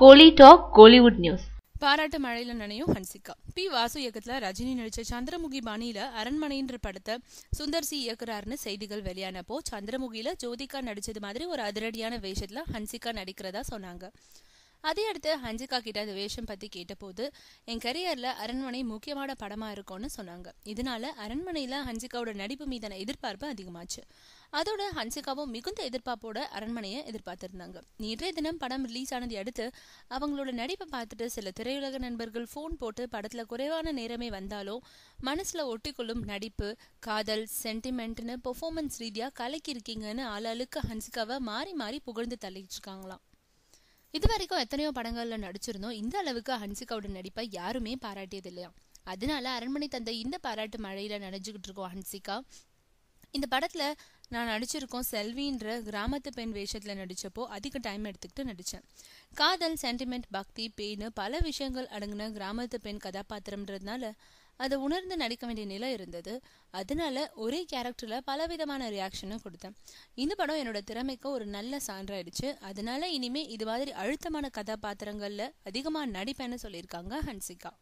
கோலி talk Kollywood news பாராட்டு மழையில நனையும் ஹன்சிகா பி வாசு இயக்கத்துல ரஜினி நடிச்ச சந்திரமுகி பாணியில அரண்மனைன்ற படத்தை சுந்தர் சி இயக்குறாருன்னு செய்திகள் வெளியானப்போ சந்திரமுகியில ஜோதிகா நடிச்சது மாதிரி ஒரு அதிரடியான வேஷத்துல ஹன்சிகா நடிக்கிறதா சொன்னாங்க அதே அடுத்து ஹன்சிகா கிட்ட அந்த வேஷம் பத்தி கேட்டபோது என் கரியர்ல அரண்மனை முக்கியமான படமா இருக்கும்னு சொன்னாங்க இதனால அரண்மனையில ஹன்சிகாவோட நடிப்பு மீதான எதிர்பார்ப்பு அதிகமாச்சு அதோட ஹன்சிகாவும் மிகுந்த எதிர்பார்ப்போட அரண்மனையை எதிர்பார்த்திருந்தாங்க நேற்றைய தினம் படம் ரிலீஸ் ஆனதை அடுத்து அவங்களோட நடிப்பை பார்த்துட்டு சில திரையுலக நண்பர்கள் ஃபோன் போட்டு படத்தில் குறைவான நேரமே வந்தாலும் மனசில் ஒட்டிக்கொள்ளும் நடிப்பு காதல் சென்டிமெண்ட்னு பெர்ஃபார்மன்ஸ் ரீதியாக கலக்கி இருக்கீங்கன்னு ஆளாளுக்கு ஹன்சிகாவை மாறி மாறி புகழ்ந்து தள்ளிச்சிருக்காங்களாம் இது வரைக்கும் எத்தனையோ படங்களில் நடிச்சிருந்தோம் இந்த அளவுக்கு ஹன்சிகாவோட நடிப்பை யாருமே பாராட்டியது இல்லையா அதனால அரண்மனை தந்த இந்த பாராட்டு மழையில நினைச்சுக்கிட்டு இருக்கோம் ஹன்சிகா இந்த படத்தில் நான் நடிச்சிருக்கோம் செல்வின்ற கிராமத்து பெண் வேஷத்தில் நடித்தப்போ அதிக டைம் எடுத்துக்கிட்டு நடித்தேன் காதல் சென்டிமெண்ட் பக்தி பெயின் பல விஷயங்கள் அடங்கின கிராமத்து பெண் கதாபாத்திரம்ன்றதுனால அதை உணர்ந்து நடிக்க வேண்டிய நிலை இருந்தது அதனால ஒரே கேரக்டரில் பலவிதமான ரியாக்ஷனும் கொடுத்தேன் இந்த படம் என்னோட திறமைக்கு ஒரு நல்ல சான்றாயிடுச்சு அதனால இனிமே இது மாதிரி அழுத்தமான கதாபாத்திரங்களில் அதிகமாக நடிப்பேன்னு சொல்லியிருக்காங்க ஹன்சிகா